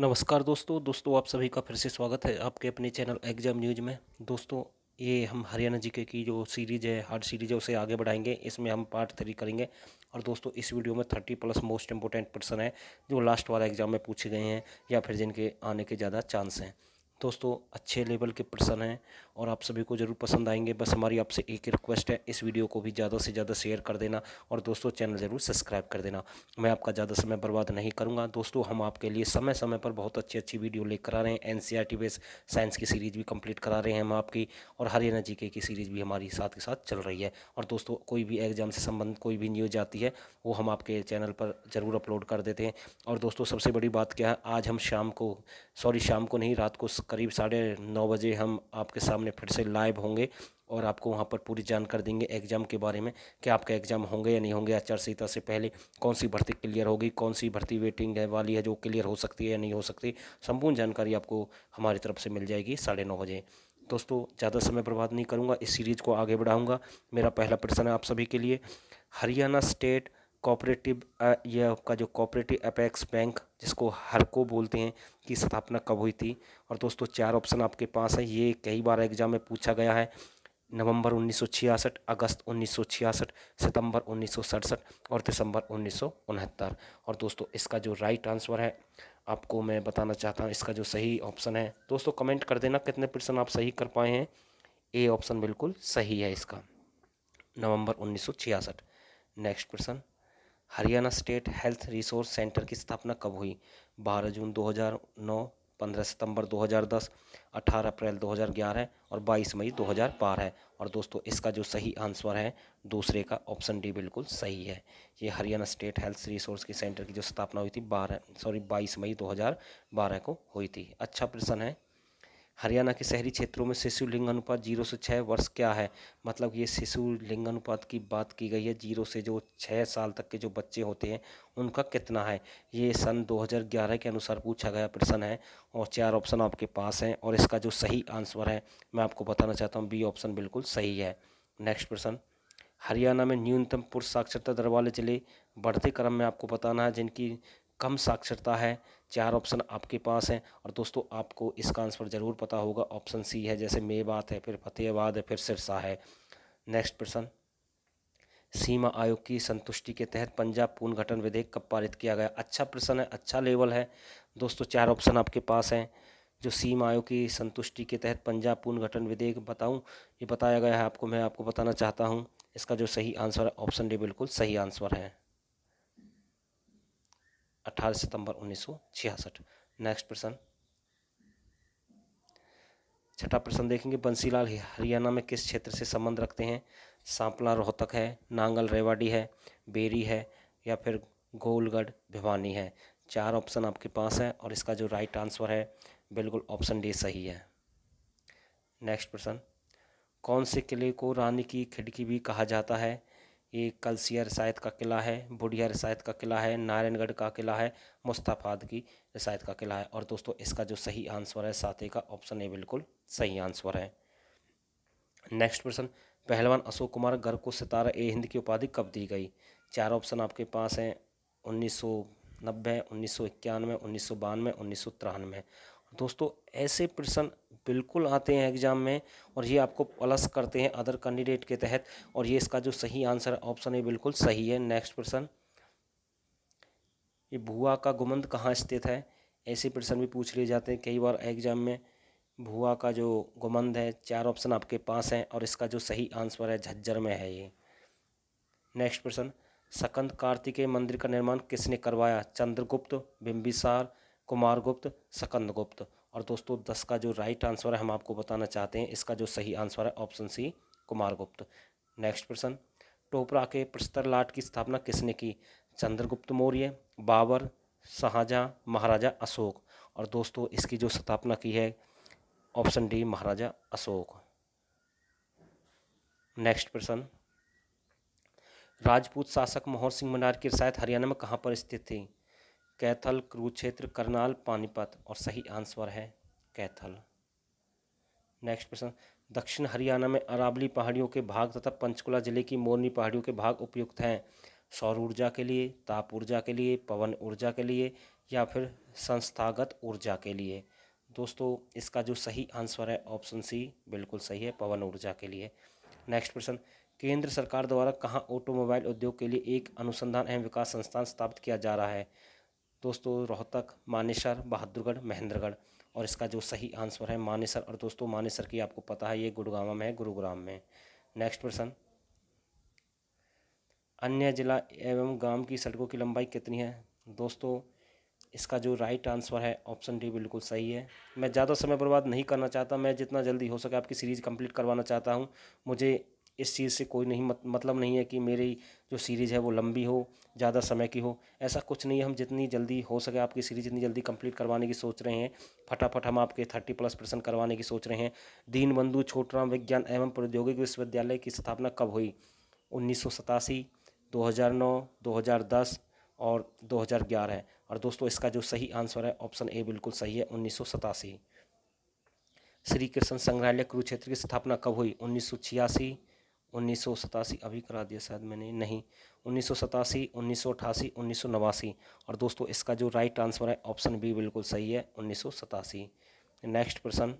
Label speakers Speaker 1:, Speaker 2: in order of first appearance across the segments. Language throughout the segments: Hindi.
Speaker 1: नमस्कार दोस्तों दोस्तों आप सभी का फिर से स्वागत है आपके अपने चैनल एग्जाम न्यूज में दोस्तों ये हम हरियाणा जीके की जो सीरीज है हार्ड सीरीज है उसे आगे बढ़ाएंगे इसमें हम पार्ट थ्री करेंगे और दोस्तों इस वीडियो में thirty plus most important person है जो लास्ट वाला एग्जाम में पूछे गए हैं या फिर जिनके आने के ज़्यादा चांस हैं दोस्तों अच्छे लेवल के पर्सन हैं और आप सभी को ज़रूर पसंद आएंगे बस हमारी आपसे एक रिक्वेस्ट है इस वीडियो को भी ज़्यादा से ज़्यादा शेयर कर देना और दोस्तों चैनल ज़रूर सब्सक्राइब कर देना मैं आपका ज़्यादा समय बर्बाद नहीं करूँगा दोस्तों हम आपके लिए समय समय पर बहुत अच्छी अच्छी वीडियो लेकर आ रहे हैं एन सी बेस साइंस की सीरीज़ भी कम्प्लीट करा रहे हैं हम आपकी और हरियाणा जी की सीरीज़ भी हमारी साथ के साथ चल रही है और दोस्तों कोई भी एग्ज़ाम से संबंधित कोई भी न्यूज आती है वो हम आपके चैनल पर ज़रूर अपलोड कर देते हैं और दोस्तों सबसे बड़ी बात क्या है आज हम शाम को सॉरी शाम को नहीं रात को करीब साढ़े नौ बजे हम आपके सामने फिर से लाइव होंगे और आपको वहाँ पर पूरी जानकारी देंगे एग्ज़ाम के बारे में कि आपका एग्ज़ाम होंगे या नहीं होंगे आचार संहिता से पहले कौन सी भर्ती क्लियर होगी कौन सी भर्ती वेटिंग है वाली है जो क्लियर हो सकती है या नहीं हो सकती संपूर्ण जानकारी आपको हमारी तरफ से मिल जाएगी साढ़े नौ बजे दोस्तों ज़्यादा समय बर्बाद नहीं करूँगा इस सीरीज़ को आगे बढ़ाऊँगा मेरा पहला प्रश्न है आप सभी के लिए हरियाणा स्टेट कोऑपरेटिव यह आपका जो कॉपरेटिव अपेक्स बैंक जिसको हरको बोलते हैं कि स्थापना कब हुई थी और दोस्तों चार ऑप्शन आपके पास है ये कई बार एग्जाम में पूछा गया है नवंबर 1966, अगस्त 1966, सितंबर 1967 और दिसंबर उन्नीस और दोस्तों इसका जो राइट आंसर है आपको मैं बताना चाहता हूँ इसका जो सही ऑप्शन है दोस्तों कमेंट कर देना कितने परसेंट आप सही कर पाए हैं ए ऑप्शन बिल्कुल सही है इसका नवंबर 1966 नेक्स्ट प्रश्न Haryana state health resource centre की स्थापना कब हुई बारह जून 2009 15 सितंबर 2010 18 अप्रैल 2011 और 22 मई 2012 है और दोस्तों इसका जो सही आंसर है दूसरे का ऑप्शन डी बिल्कुल सही है ये हरियाणा स्टेट हेल्थ रिसोर्स की सेंटर की जो स्थापना हुई थी बारह सॉरी 22 मई 2012 को हुई थी अच्छा प्रश्न है हरियाणा के शहरी क्षेत्रों में शिशु लिंग अनुपात जीरो से छः वर्ष क्या है मतलब ये शिशु लिंग अनुपात की बात की गई है जीरो से जो छः साल तक के जो बच्चे होते हैं उनका कितना है ये सन 2011 के अनुसार पूछा गया प्रश्न है और चार ऑप्शन आपके पास हैं और इसका जो सही आंसर है मैं आपको बताना चाहता हूँ बी ऑप्शन बिल्कुल सही है नेक्स्ट प्रश्न हरियाणा में न्यूनतम पुरुष साक्षरता दर वाले जिले बढ़ते क्रम में आपको बताना है जिनकी कम साक्षरता है चार ऑप्शन आपके पास हैं और दोस्तों आपको इसका आंसर ज़रूर पता होगा ऑप्शन सी है जैसे मेवात है फिर फतेहाबाद है फिर सिरसा है नेक्स्ट प्रश्न सीमा आयोग की संतुष्टि के तहत पंजाब पुनर्गठन विधेयक कब पारित किया गया अच्छा प्रश्न है अच्छा लेवल है दोस्तों चार ऑप्शन आपके पास हैं जो सीमा आयोग की संतुष्टि के तहत पंजाब पुनर्गठन विधेयक बताऊं ये बताया गया है आपको मैं आपको बताना चाहता हूं इसका जो सही आंसर है ऑप्शन डी बिल्कुल सही आंसर है 18 सितंबर 1966 नेक्स्ट प्रश्न छठा प्रश्न देखेंगे बंसीलाल हरियाणा में किस क्षेत्र से संबंध रखते हैं सांपला रोहतक है नांगल रेवाड़ी है बेरी है या फिर गोलगढ़ भिवानी है चार ऑप्शन आपके पास है और इसका जो राइट आंसर है बिल्कुल ऑप्शन डी सही है नेक्स्ट प्रश्न कौन से किले को रानी की खिड़की भी कहा जाता है ये कलसिया रसायत का किला है बुढ़िया रसायत का किला है नारायणगढ़ का किला है मुस्ताफाद की रसायत का किला है और दोस्तों इसका जो सही आंसर है साथी का ऑप्शन ए बिल्कुल सही आंसर है नेक्स्ट प्रश्न पहलवान अशोक कुमार गर्ग को सितारा ए हिंद की उपाधि कब दी गई चार ऑप्शन आपके पास हैं उन्नीस सौ नब्बे उन्नीस सौ इक्यानवे उन्नीस सौ बानवे उन्नीस सौ तिरानवे दोस्तों ऐसे प्रश्न बिल्कुल आते हैं एग्ज़ाम में और ये आपको प्लस करते हैं अदर कैंडिडेट के तहत और ये इसका जो सही आंसर ऑप्शन है बिल्कुल सही है नेक्स्ट प्रश्न ये भुआ का गुमंद कहाँ स्थित है ऐसे प्रश्न भी पूछ लिए जाते हैं कई बार एग्ज़ाम में भुआ का जो गुमंद है चार ऑप्शन आपके पास हैं और इसका जो सही आंसर है झज्जर में है ये नेक्स्ट प्रश्न सकंद कार्तिकेय मंदिर का निर्माण किसने करवाया चंद्रगुप्त बिंबिसार कुमारगुप्त सकंदगुप्त और दोस्तों दस का जो राइट आंसर है हम आपको बताना चाहते हैं इसका जो सही आंसर है ऑप्शन सी कुमार गुप्त नेक्स्ट प्रश्न टोपरा के प्रस्तर लाट की स्थापना किसने की चंद्रगुप्त मौर्य बाबर शाहजहाँ महाराजा अशोक और दोस्तों इसकी जो स्थापना की है option D Maharaja Ashok next प्रश्न राजपूत शासक मोहन सिंह मनार की रसायत हरियाणा में कहाँ पर स्थित थी कैथल कुरुक्षेत्र करनाल पानीपत और सही आंसर है कैथल नेक्स्ट प्रश्न दक्षिण हरियाणा में अरावली पहाड़ियों के भाग तथा पंचकुला जिले की मोरनी पहाड़ियों के भाग उपयुक्त हैं सौर ऊर्जा के लिए ताप ऊर्जा के लिए पवन ऊर्जा के लिए या फिर संस्थागत ऊर्जा के लिए दोस्तों इसका जो सही आंसर है ऑप्शन सी बिल्कुल सही है पवन ऊर्जा के लिए नेक्स्ट प्रश्न केंद्र सरकार द्वारा कहाँ ऑटोमोबाइल उद्योग के लिए एक अनुसंधान एवं विकास संस्थान स्थापित किया जा रहा है दोस्तों रोहतक मानेसर बहादुरगढ़ महेंद्रगढ़ और इसका जो सही आंसर है मानेसर और दोस्तों मानेसर की आपको पता है ये गुड़गावा में है गुरुग्राम में नेक्स्ट प्रश्न अन्य जिला एवं गांव की सड़कों की लंबाई कितनी है दोस्तों इसका जो राइट आंसर है ऑप्शन डी बिल्कुल सही है मैं ज़्यादा समय बर्बाद नहीं करना चाहता मैं जितना जल्दी हो सके आपकी सीरीज़ कंप्लीट करवाना चाहता हूँ मुझे इस चीज़ से कोई नहीं मत, मतलब नहीं है कि मेरी जो सीरीज़ है वो लंबी हो ज़्यादा समय की हो ऐसा कुछ नहीं है हम जितनी जल्दी हो सके आपकी सीरीज़ जितनी जल्दी कंप्लीट करवाने की सोच रहे हैं फटाफट हम आपके थर्टी प्लस परसेंट करवाने की सोच रहे हैं दीनबंधु छोटराम विज्ञान एवं प्रौद्योगिक विश्वविद्यालय की स्थापना कब हुई उन्नीस सौ सतासी दो हज़ार नौ दो हज़ार दस और ग्यारह है और दोस्तों इसका जो सही आंसर है ऑप्शन ए बिल्कुल सही है उन्नीस श्री कृष्ण संग्रहालय कुरुक्षेत्र की स्थापना कब हुई उन्नीस उन्नीस अभी करा दिया शायद मैंने नहीं उन्नीस सौ सतासी उन्नीस सौ अठासी उन्नीस सौ नवासी और दोस्तों इसका जो राइट आंसर है ऑप्शन बी बिल्कुल सही है उन्नीस सौ सतासी नेक्स्ट प्रश्न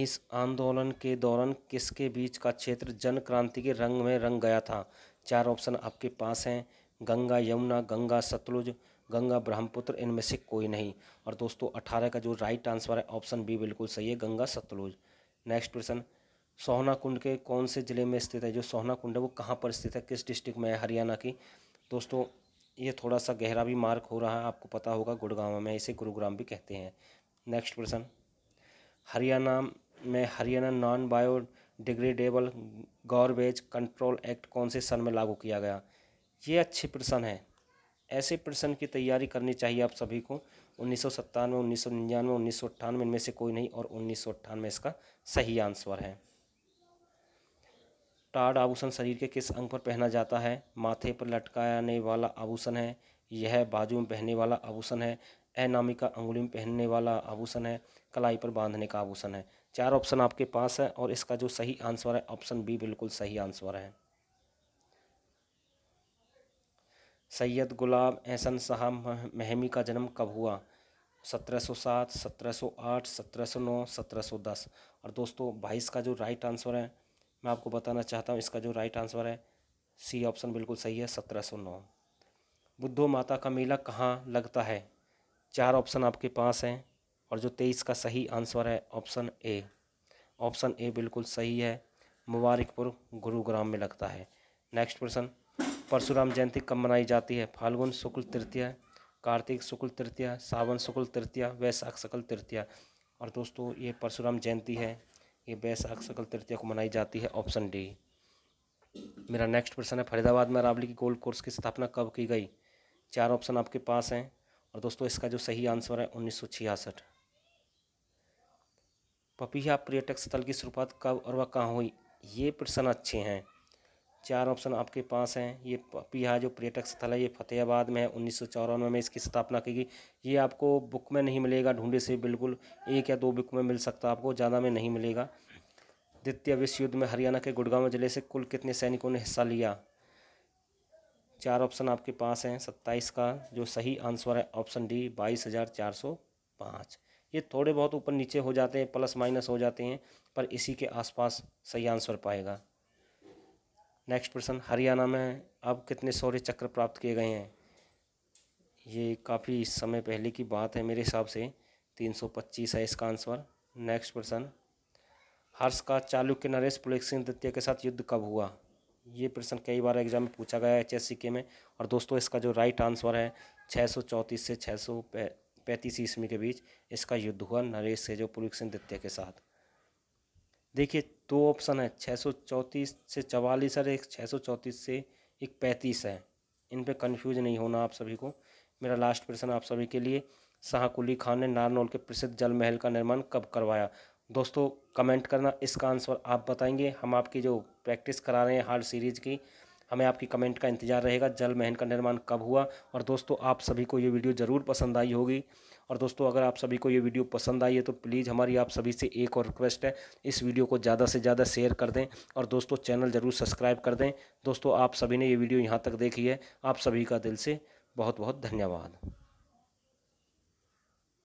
Speaker 1: इस आंदोलन के दौरान किसके बीच का क्षेत्र जन क्रांति के रंग में रंग गया था चार ऑप्शन आपके पास हैं गंगा यमुना गंगा सतलुज गंगा ब्रह्मपुत्र इनमें से कोई नहीं और दोस्तों अठारह का जो राइट आंसर है ऑप्शन बी बिल्कुल सही है गंगा सतलुज नेक्स्ट क्वेश्चन सोहना कुंड के कौन से ज़िले में स्थित है जो सोहना कुंड है वो कहाँ पर स्थित है किस डिस्ट्रिक्ट में है हरियाणा की दोस्तों ये थोड़ा सा गहरा भी मार्क हो रहा है आपको पता होगा गुड़गांव में इसे गुरुग्राम भी कहते हैं नेक्स्ट क्वेश्चन हरियाणा में Haryana non biodegradable garbage control act कौन से सन में लागू किया गया ये अच्छे प्रश्न है ऐसे प्रश्न की तैयारी करनी चाहिए आप सभी को उन्नीस सौ सत्तानवे उन्नीस सौ निन्यानवे उन्नीस सौ अट्ठानवे इनमें से कोई नहीं और उन्नीस सौ अट्ठानवे इसका सही आंसर है टाड आभूषण शरीर के किस अंग पर पहना जाता है माथे पर लटकाने वाला आभूषण है यह बाजू में पहनने वाला आभूषण है अनामिका अंगुली में पहनने वाला आभूषण है कलाई पर बांधने का आभूषण है चार ऑप्शन आपके पास है और इसका जो सही आंसर है ऑप्शन बी बिल्कुल सही आंसर है सैयद गुलाब एहसन साहब महमी का जन्म कब हुआ 1707, 1708, 1709, 1710 और दोस्तों बाईस का जो राइट आंसर है मैं आपको बताना चाहता हूँ इसका जो राइट आंसर है सी ऑप्शन बिल्कुल सही है 1709 बुद्धो माता का मेला कहाँ लगता है चार ऑप्शन आपके पास हैं और जो तेईस का सही आंसर है ऑप्शन ए ऑप्शन ए बिल्कुल सही है मुबारकपुर गुरुग्राम में लगता है नेक्स्ट प्रश्न परशुराम जयंती कब मनाई जाती है फाल्गुन शुक्ल तृतीया कार्तिक शुक्ल तृतीया सावन शुक्ल तृतीया वैशाख शकल तृतीया और दोस्तों ये परशुराम जयंती है ये वैशाख शकल तृतीया को मनाई जाती है ऑप्शन डी मेरा नेक्स्ट प्रश्न है फरीदाबाद में अरावली की गोल्ड कोर्स की स्थापना कब की गई चार ऑप्शन आपके पास हैं और दोस्तों इसका जो सही आंसर है उन्नीस पपीहा पर्यटक स्थल की शुरुआत कब और वह कहाँ हुई ये प्रश्न अच्छे हैं चार ऑप्शन आपके पास हैं ये पिहा जो पर्यटक स्थल है ये फतेहाबाद में है उन्नीस में इसकी स्थापना की गई ये आपको बुक में नहीं मिलेगा ढूंढे से बिल्कुल एक या दो बुक में मिल सकता आपको ज़्यादा में नहीं मिलेगा द्वितीय विश्व युद्ध में हरियाणा के गुड़गांव जिले से कुल कितने सैनिकों ने हिस्सा लिया चार ऑप्शन आपके पास हैं सत्ताईस का जो सही आंसर है ऑप्शन डी बाईस हज़ार चार सौ पाँच ये थोड़े बहुत ऊपर नीचे हो जाते हैं प्लस माइनस हो जाते हैं पर इसी के आसपास सही आंसर पाएगा नेक्स्ट प्रश्न हरियाणा में अब कितने शौर्य चक्र प्राप्त किए गए हैं ये काफ़ी समय पहले की बात है मेरे हिसाब से तीन सौ पच्चीस है इसका आंसर नेक्स्ट प्रश्न हर्ष का चालुक्य नरेश पुलिक सिंह द्वितीय के साथ युद्ध कब हुआ ये प्रश्न कई बार एग्जाम में पूछा गया है एच के में और दोस्तों इसका जो राइट आंसर है छः सौ चौंतीस से छः सौ पैंतीस ईस्वी के बीच इसका युद्ध हुआ नरेश से जो पुलिस सिंह द्वितीय के साथ देखिए दो ऑप्शन है छः सौ चौंतीस से चवालीस और एक छः सौ चौंतीस से एक पैंतीस है इन पे कन्फ्यूज नहीं होना आप सभी को मेरा लास्ट प्रश्न आप सभी के लिए शाह कुली खान ने नारनौल के प्रसिद्ध जल महल का निर्माण कब करवाया दोस्तों कमेंट करना इसका आंसर आप बताएंगे हम आपकी जो प्रैक्टिस करा रहे हैं हार्ड सीरीज़ की हमें आपकी कमेंट का इंतजार रहेगा जल महल का निर्माण कब हुआ और दोस्तों आप सभी को ये वीडियो ज़रूर पसंद आई होगी और दोस्तों अगर आप सभी को ये वीडियो पसंद आई है तो प्लीज़ हमारी आप सभी से एक और रिक्वेस्ट है इस वीडियो को ज़्यादा से ज़्यादा शेयर कर दें और दोस्तों चैनल ज़रूर सब्सक्राइब कर दें दोस्तों आप सभी ने ये वीडियो यहाँ तक देखी है आप सभी का दिल से बहुत बहुत धन्यवाद